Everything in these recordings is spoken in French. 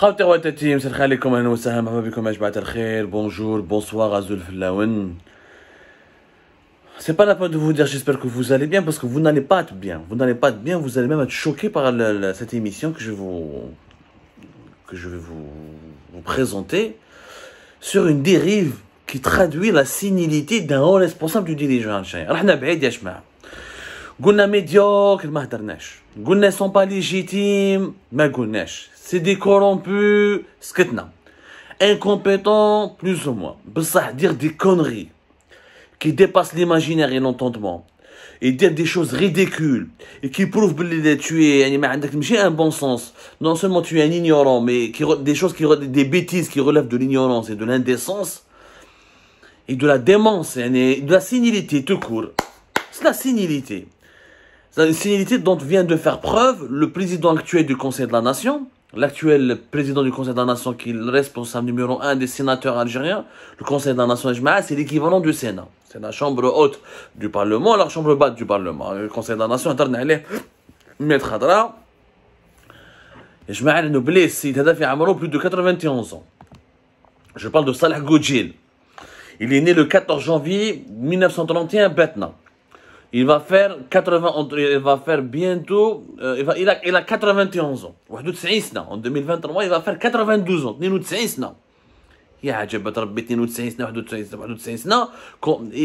Bonjour, bonsoir, مساء الخير C'est pas la peine de vous dire j'espère que vous allez bien parce que vous n'allez pas être bien. Vous n'allez pas être bien, vous allez même être choqué par cette émission que je vous que je vais vous, présenter sur une dérive qui traduit la sinilité d'un haut responsable du dirigeant. Gouna médiocre, mahdarnesh. Gouna sont pas légitimes, ma gounesh. C'est des corrompus, sketna. Incompétents, plus ou moins. Bessah, dire des conneries qui dépassent l'imaginaire et l'entendement. Et dire des choses ridicules et qui prouvent que tu es un bon sens. Non seulement tu es un ignorant, mais des choses qui des bêtises qui relèvent de l'ignorance et de l'indécence et de la démence et de la signilité. tout court. C'est la signilité. C'est une sénilité dont vient de faire preuve le président actuel du Conseil de la Nation, l'actuel président du Conseil de la Nation qui est le responsable numéro un des sénateurs algériens, le Conseil de la Nation c'est l'équivalent du Sénat. C'est la chambre haute du Parlement, la chambre basse du Parlement. Le Conseil de la Nation, Maître Hadra. Je est oublié, il a Amaro plus de 91 ans. Je parle de Salah Goudjil. Il est né le 14 janvier 1931 à il va faire 80, il va faire bientôt, euh, il, va, il, a, il a 91 ans. En 2023, il va faire 92 ans il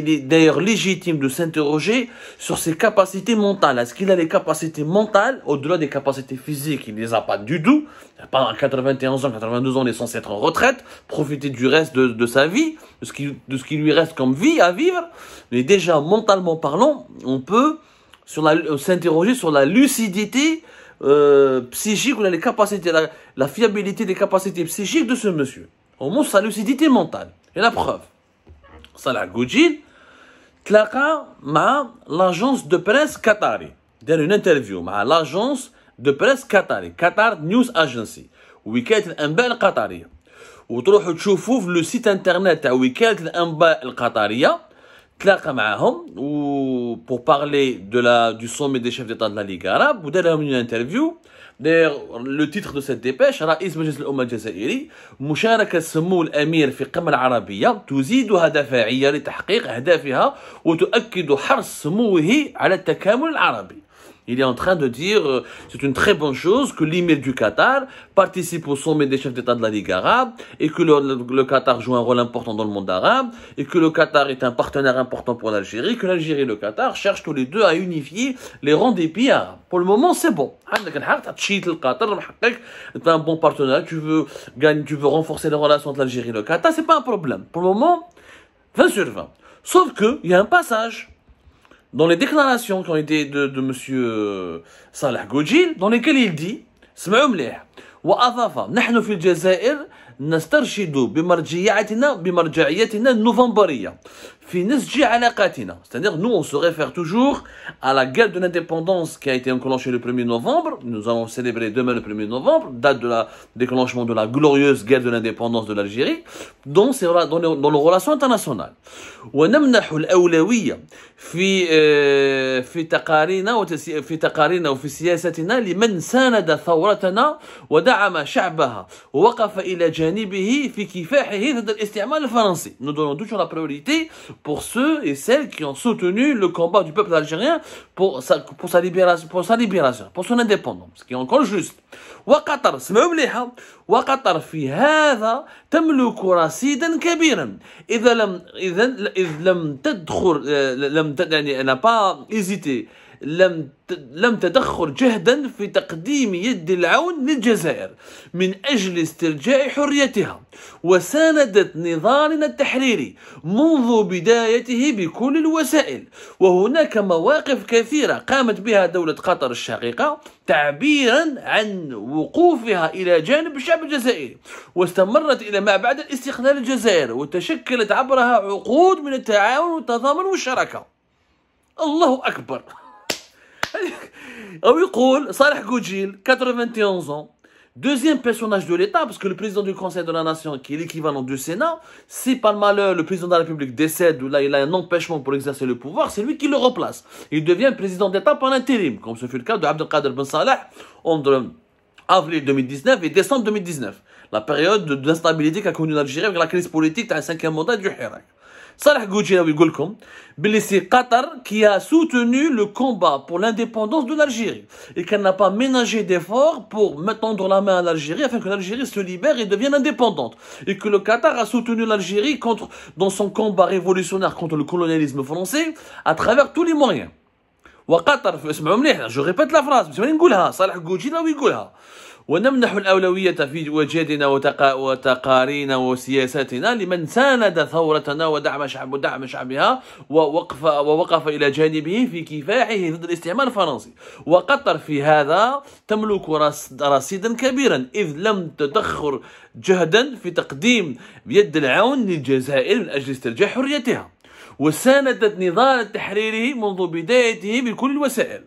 est d'ailleurs légitime de s'interroger sur ses capacités mentales est-ce qu'il a les capacités mentales au-delà des capacités physiques il les a pas du tout pas 91 ans 92 ans il est censé être en retraite profiter du reste de, de sa vie de ce, qui, de ce qui lui reste comme vie à vivre mais déjà mentalement parlant on peut s'interroger sur la lucidité euh, psychique ou les capacités la fiabilité des capacités psychiques de ce monsieur au moins sa lucidité mentale. Et la preuve, Salah Goudjil tlaqa ma l'agence de presse qatari, dans une interview, ma l'agence de presse qatari, Qatar News Agency, a الأنباء القطرية. وتروحوا où tu le site internet تاع وكالة الأنباء qatari, تلاقى معاهم و بور بارلي دو لا دو سومي دي شيف ديتا لا ليغا راب ودار لهم انترفيو انترفيو لو تيتر دو سيت ديباش رئيس مجلس الامه الجزائري مشاركه سمو الامير في قمه العربيه تزيدها دفاعيه لتحقيق اهدافها وتؤكد حرص سموه على التكامل العربي Il est en train de dire euh, c'est une très bonne chose que l'émir du Qatar participe au sommet des chefs d'État de la Ligue arabe et que le, Qatar joue un rôle important dans le monde arabe et que le Qatar est un partenaire important pour l'Algérie, que l'Algérie et le Qatar cherchent tous les deux à unifier les rangs des pays arabes. Pour le moment, c'est bon. le Qatar, un bon partenaire, tu veux, gagner, tu veux renforcer les relations entre l'Algérie et le Qatar, c'est pas un problème. Pour le moment, 20 sur 20. Sauf qu'il y a un passage. Dans les déclarations qui ont été de Monsieur euh, Salah Guddi, dans lesquelles il dit :« Ce meuble, ou avant-nous, nous avons fait d'Israël notre guide, notre référence, notre référence c'est-à-dire, nous, on se réfère toujours à la guerre de l'indépendance qui a été enclenchée le 1er novembre. Nous allons célébrer demain le 1er novembre, date de la déclenchement de la glorieuse guerre de l'indépendance de l'Algérie, dans, dans, dans relations internationales. Nous donnons toujours la priorité pour ceux et celles qui ont soutenu le combat du peuple algérien pour sa, pour sa, libération, pour sa libération, pour son indépendance, ce qui est encore juste. وقطر euh, n'a pas في hésité لم لم تدخر جهدا في تقديم يد العون للجزائر من اجل استرجاع حريتها وساندت نضالنا التحريري منذ بدايته بكل الوسائل وهناك مواقف كثيره قامت بها دوله قطر الشقيقه تعبيرا عن وقوفها الى جانب الشعب الجزائري واستمرت الى ما بعد الاستقلال الجزائر وتشكلت عبرها عقود من التعاون والتضامن والشراكه الله اكبر Oui il Salah Goudjil, 91 ans, deuxième personnage de l'État, parce que le président du Conseil de la Nation, qui est l'équivalent du Sénat, si par malheur le président de la République décède ou là il a un empêchement pour exercer le pouvoir, c'est lui qui le remplace. Il devient président d'État par intérim, comme ce fut le cas de Abdelkader Ben Salah entre avril 2019 et décembre 2019, la période d'instabilité qu'a connue l'Algérie avec la crise politique un cinquième mandat du Hirak. Salah Goudjia يقول لكم باللي c'est Qatar qui a soutenu le combat pour l'indépendance de l'Algérie et qu'elle n'a pas ménagé d'efforts pour mettre la main à l'Algérie afin que l'Algérie se libère et devienne indépendante et que le Qatar a soutenu l'Algérie contre dans son combat révolutionnaire contre le colonialisme français à travers tous les moyens. répète Qatar, je répète la phrase, c'est باش نقولها صالح le ونمنح الأولوية في وجهتنا وتقا وتقارينا وسياساتنا لمن ساند ثورتنا ودعم شعب دعم شعبها ووقف ووقف إلى جانبه في كفاحه ضد الاستعمار الفرنسي وقطر في هذا تملك رصيدا كبيرا إذ لم تدخر جهدا في تقديم يد العون للجزائر من أجل استرجاع حريتها وساندت نضال تحريره منذ بدايته بكل الوسائل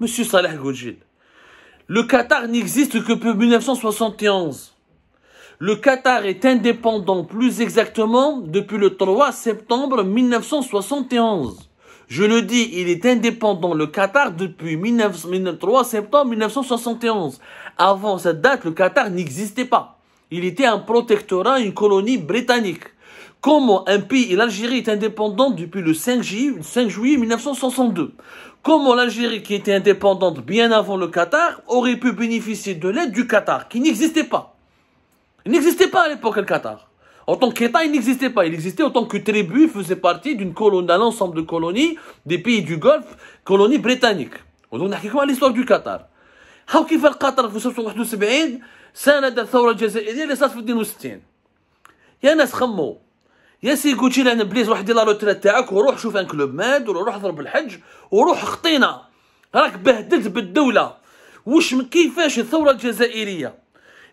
مسيو صالح الكوجيل Le Qatar n'existe que depuis 1971. Le Qatar est indépendant plus exactement depuis le 3 septembre 1971. Je le dis, il est indépendant le Qatar depuis le 3 septembre 1971. Avant cette date, le Qatar n'existait pas. Il était un protectorat, une colonie britannique. Comment un pays, l'Algérie, est indépendant depuis le 5 juillet 1962 comment l'Algérie, qui était indépendante bien avant le Qatar, aurait pu bénéficier de l'aide du Qatar, qui n'existait pas. Il n'existait pas à l'époque le Qatar. En tant qu'État, il n'existait pas. Il existait en tant que tribu, faisait partie d'une colonie, d'un ensemble de colonies des pays du Golfe, colonies britanniques. Donc, on a quelque l'histoire du Qatar. Il y 1971 يا سي كوتشي لان بليز واحد يدير لا روتريت تاعك وروح شوف ان كلوب ماد وروح اضرب الحج وروح خطينا راك بهدلت بالدوله واش كيفاش الثوره الجزائريه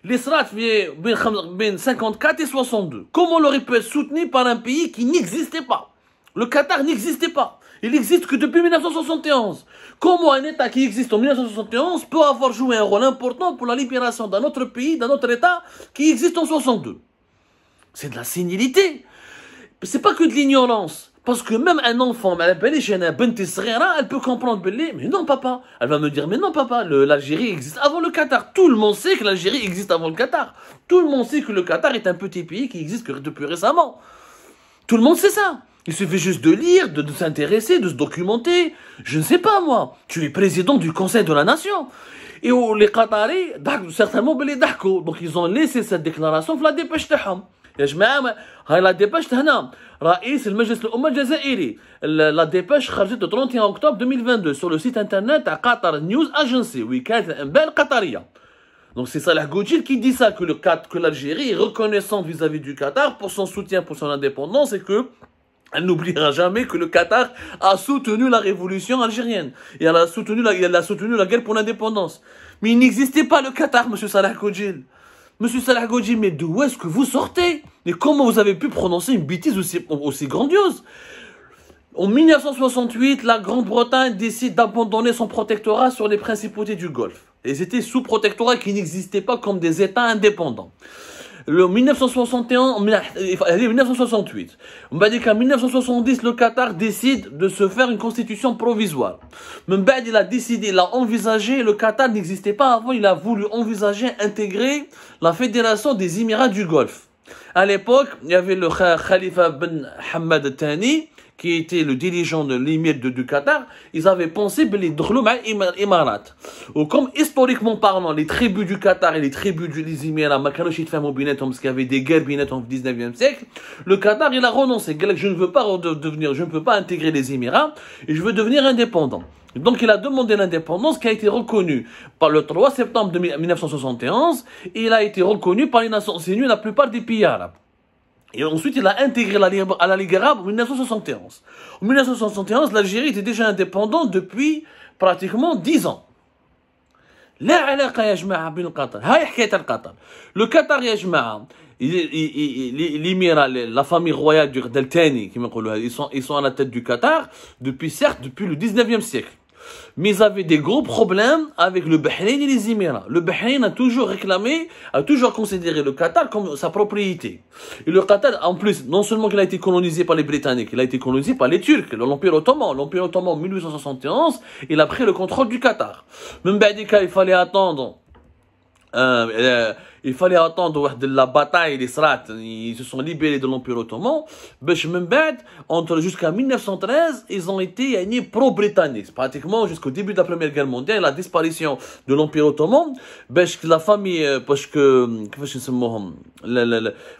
اللي صرات في بين خم... بين 54 و 62 كومون لو ريبي سوتني بار ان بيي كي نيكزيستي با لو Qatar نيكزيستي با Il n'existe que depuis 1971. Comment un État qui existe en 1971 peut avoir joué un rôle important pour la libération d'un autre pays, d'un autre État qui existe en 62 C'est de la sénilité c'est pas que de l'ignorance. Parce que même un enfant, ben elle peut comprendre, mais non papa. Elle va me dire, mais non papa, l'Algérie existe avant le Qatar. Tout le monde sait que l'Algérie existe avant le Qatar. Tout le monde sait que le Qatar est un petit pays qui existe depuis récemment. Tout le monde sait ça. Il suffit juste de lire, de, s'intéresser, de se documenter. Je ne sais pas moi. Tu es président du Conseil de la Nation. Et oh, les Qataris, certainement, donc ils ont laissé cette déclaration, la dépêche يا جماعه هاي لا ديباش هنا رئيس المجلس الامه الجزائري لا ديباش خرجت 30 اكتوبر 2022 سور لو سيت انترنت تاع قطر نيوز اجنسي وكاله الانباء القطريه Donc c'est Salah Goudjil qui dit ça, que le que l'Algérie est reconnaissante vis-à-vis du Qatar pour son soutien pour son indépendance et que elle n'oubliera jamais que le Qatar a soutenu la révolution algérienne et elle a soutenu la, elle a soutenu la guerre pour l'indépendance. Mais il n'existait pas le Qatar, monsieur Salah Goudjil. Monsieur Salah mais d'où est-ce que vous sortez Mais comment vous avez pu prononcer une bêtise aussi, aussi grandiose En 1968, la Grande-Bretagne décide d'abandonner son protectorat sur les principautés du Golfe. Et étaient sous protectorat qui n'existait pas comme des États indépendants le 1961, 1968. Euh, On qu'en 1970, le Qatar décide de se faire une constitution provisoire. Même il a décidé, il a envisagé, le Qatar n'existait pas avant, il a voulu envisager, intégrer la fédération des Émirats du Golfe. À l'époque, il y avait le Khalifa Ben Hamad Tani qui était le dirigeant de l'émirat du Qatar, ils avaient pensé les drloum les Ou comme historiquement parlant, les tribus du Qatar et les tribus du Émirats, parce qu'il y avait des guerres binettes au 19e siècle, le Qatar, il a renoncé. Je ne veux pas devenir, je ne peux pas intégrer les Émirats et je veux devenir indépendant. Donc il a demandé l'indépendance qui a été reconnue par le 3 septembre 1971 et il a été reconnu par les Nations Unies la plupart des pays arabes. Et ensuite, il a intégré à la Ligue arabe en 1971. En 1971, l'Algérie était déjà indépendante depuis pratiquement 10 ans. Le Qatar l'émirat, la famille royale du Deltani, ils sont, ils sont à la tête du Qatar, depuis, certes, depuis le 19e siècle mais ils avaient des gros problèmes avec le Bahreïn et les Émirats. Le Bahreïn a toujours réclamé, a toujours considéré le Qatar comme sa propriété. Et le Qatar, en plus, non seulement qu'il a été colonisé par les Britanniques, il a été colonisé par les Turcs, l'Empire Ottoman. L'Empire Ottoman, en 1871, il a pris le contrôle du Qatar. Même Badika, il fallait attendre euh, euh, il fallait attendre la bataille des Srat. Ils se sont libérés de l'Empire ottoman. Entre jusqu'à 1913, ils ont été gagnés pro-britanniques. Pratiquement jusqu'au début de la Première Guerre mondiale, la disparition de l'Empire ottoman. La famille, euh, parce que, hum,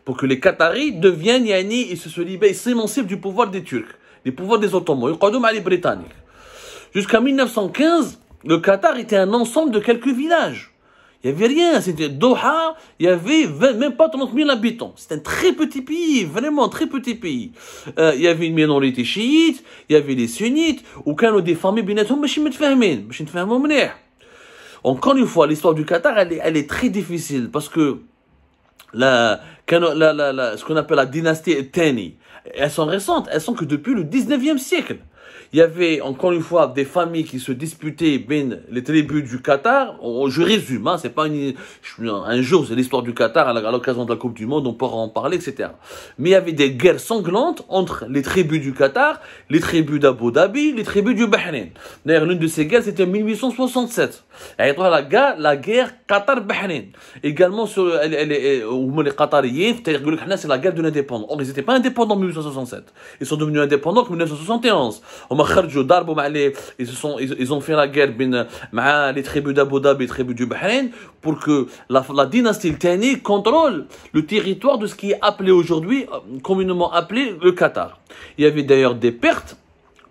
pour que les Qataris deviennent gagnés, ils se libèrent, ils s'émancipent du pouvoir des Turcs, du pouvoir des Ottomans. Ils les Britanniques. Jusqu'à 1915, le Qatar était un ensemble de quelques villages. Il n'y avait rien. C'était Doha, il y avait même pas 30 000 habitants. C'est un très petit pays, vraiment très petit pays. Euh, il y avait une minorité chiite, il y avait les sunnites, ou quand on des familles Encore une fois, l'histoire du Qatar, elle est, elle est très difficile parce que la, ce qu'on appelle la dynastie Tani, elles sont récentes, elles sont que depuis le 19e siècle. Il y avait encore une fois des familles qui se disputaient ben, les tribus du Qatar. Oh, je résume, hein, c'est pas une, un jour, c'est l'histoire du Qatar à l'occasion de la Coupe du Monde, on pourra en parler, etc. Mais il y avait des guerres sanglantes entre les tribus du Qatar, les tribus d'Abu Dhabi, les tribus du Bahreïn. D'ailleurs, l'une de ces guerres, c'était en 1867. Et la guerre, la guerre Qatar-Bahreïn. Également, sur, les euh, Qatariens, c'est la guerre de l'indépendance. Or, ils n'étaient pas indépendants en 1867. Ils sont devenus indépendants en 1971. Ils, ont fait la guerre avec les tribus d'Abu Dhabi, les tribus du Bahreïn, pour que la, dynastie Tani contrôle le territoire de ce qui est appelé aujourd'hui, euh, communément appelé le Qatar. Il y avait d'ailleurs des pertes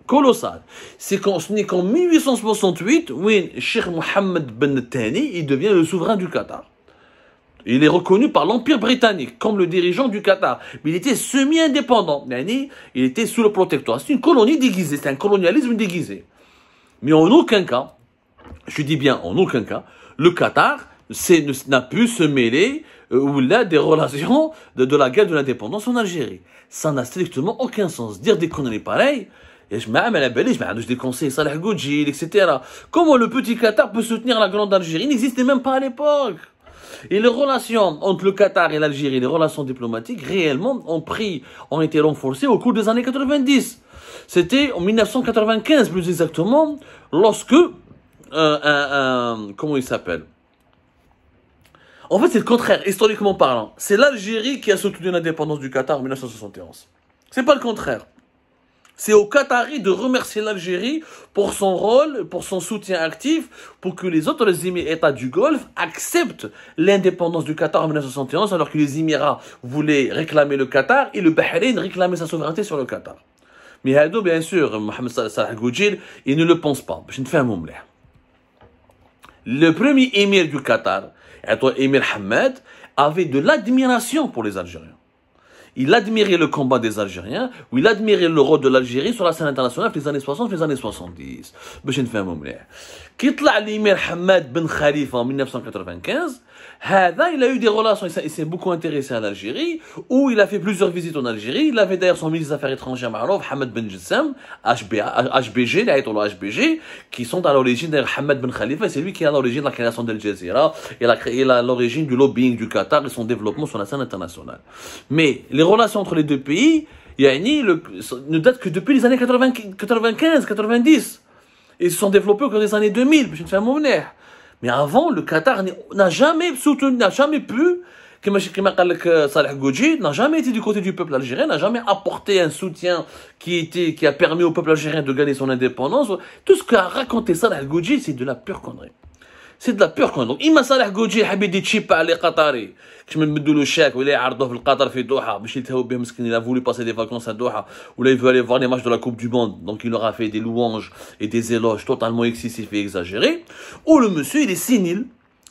colossales. C'est qu'en ce n'est qu'en 1868, où Sheikh Mohammed bin Tani, il devient le souverain du Qatar. Il est reconnu par l'Empire britannique comme le dirigeant du Qatar. Mais il était semi-indépendant. Il était sous le protectorat. C'est une colonie déguisée. C'est un colonialisme déguisé. Mais en aucun cas, je dis bien en aucun cas, le Qatar n'a pu se mêler euh, ou là des relations de, la guerre de l'indépendance en Algérie. Ça n'a strictement aucun sens. Dire des conneries pareilles, et je je des conseils, Salah Goudjil, etc. Comment le petit Qatar peut soutenir la grande Algérie Il n'existait même pas à l'époque. Et les relations entre le Qatar et l'Algérie, les relations diplomatiques, réellement, ont pris, ont été renforcées au cours des années 90. C'était en 1995, plus exactement, lorsque, euh, comment il s'appelle En fait, c'est le contraire, historiquement parlant. C'est l'Algérie qui a soutenu l'indépendance du Qatar en 1971. C'est pas le contraire. C'est aux Qataris de remercier l'Algérie pour son rôle, pour son soutien actif, pour que les autres États du Golfe acceptent l'indépendance du Qatar en 1971, alors que les Émirats voulaient réclamer le Qatar et le Bahreïn réclamait sa souveraineté sur le Qatar. Mais Hadou, bien sûr, Mohamed Salah il ne le pense pas. Je ne fais un Le premier émir du Qatar, émir Hamad, avait de l'admiration pour les Algériens il admirait le combat des Algériens, ou il admirait le rôle de l'Algérie sur la scène internationale les années 60, les années 70. fais un moment. كي طلع Hamad Ben Khalifa en 1995 il a eu des relations, il s'est beaucoup intéressé à l'Algérie, où il a fait plusieurs visites en Algérie. Il avait d'ailleurs son ministre des Affaires étrangères Marouf, Hamad Ben Jissam, HBG, HBG, qui sont à l'origine de Hamad Ben Khalifa, et c'est lui qui est à l'origine de la création d'Al Jazeera, il a créé l'origine du lobbying du Qatar et son développement sur la scène internationale. Mais les relations entre les deux pays, Yanni, ne datent que depuis les années 95, 90. Ils se sont développés au cours des années 2000, je mais avant, le Qatar n'a jamais soutenu, n'a jamais pu, comme Salah Goudji, n'a jamais été du côté du peuple algérien, n'a jamais apporté un soutien qui, était, qui a permis au peuple algérien de gagner son indépendance. Tout ce qu'a raconté Salah Goudji, c'est de la pure connerie. سي دو لا بيور كون دونك اما صالح à حاب يدي تشيب على قطري كش من له شاك ولا يعرضوه في القطر في دوحه باش يتهوى به مسكين لا فولي باسي دي فاكونس ا دوحه ولا يفو aller voir les matchs de la Coupe du Monde donc il leur a fait des louanges et des éloges totalement excessifs et exagérés ou le monsieur il est sénile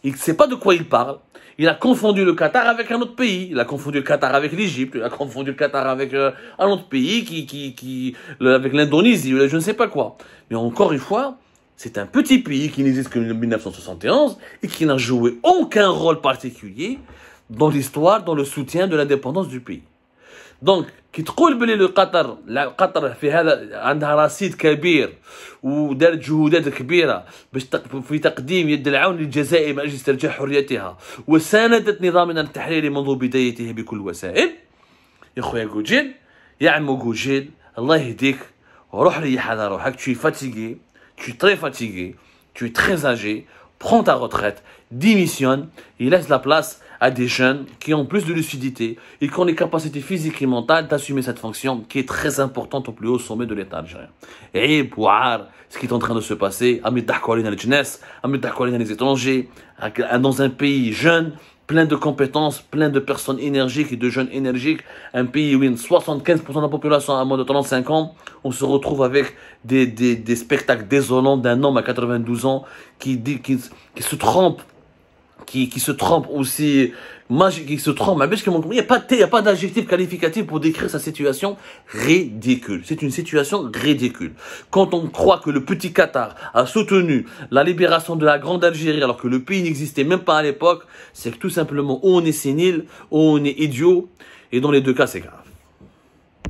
il ne sait pas de quoi il parle. Il a confondu le Qatar avec un autre pays. Il a confondu le Qatar avec l'Égypte. Il a confondu le Qatar avec euh, un autre pays, qui, qui, qui, avec l'Indonésie, je ne sais pas quoi. Mais encore une fois, C'est un petit pays qui n'existe que depuis 1971 et qui n'a joué aucun rôle particulier dans l'histoire, dans le soutien de l'indépendance du pays. دونك كي تقول بلي لو قطر قطر في هذا عندها رصيد كبير ودارت جهودات كبيره باش في تقديم يد العون للجزائر من اجل استرجاع حريتها وساندت نظامنا التحريري منذ بدايته بكل وسائل يا خويا جوجيل يا عمو جوجيل الله يهديك روح ريح على روحك تشي فاتيكي tu es très fatigué, tu es très âgé, prends ta retraite, démissionne et laisse la place à des jeunes qui ont plus de lucidité et qui ont les capacités physiques et mentales d'assumer cette fonction qui est très importante au plus haut sommet de l'État algérien. Et voir ce qui est en train de se passer, à dans la jeunesse, à dans les étrangers, dans un pays jeune, plein de compétences, plein de personnes énergiques et de jeunes énergiques. Un pays où 75% de la population a moins de 35 ans, on se retrouve avec des, spectacles désolants d'un homme à 92 ans qui, dit, qui se trompe qui, qui se trompe aussi magique qui se trompe mais il n'y a pas il a pas d'adjectif qualificatif pour décrire sa situation ridicule c'est une situation ridicule quand on croit que le petit Qatar a soutenu la libération de la grande Algérie alors que le pays n'existait même pas à l'époque c'est que tout simplement on est sénile on est idiot et dans les deux cas c'est grave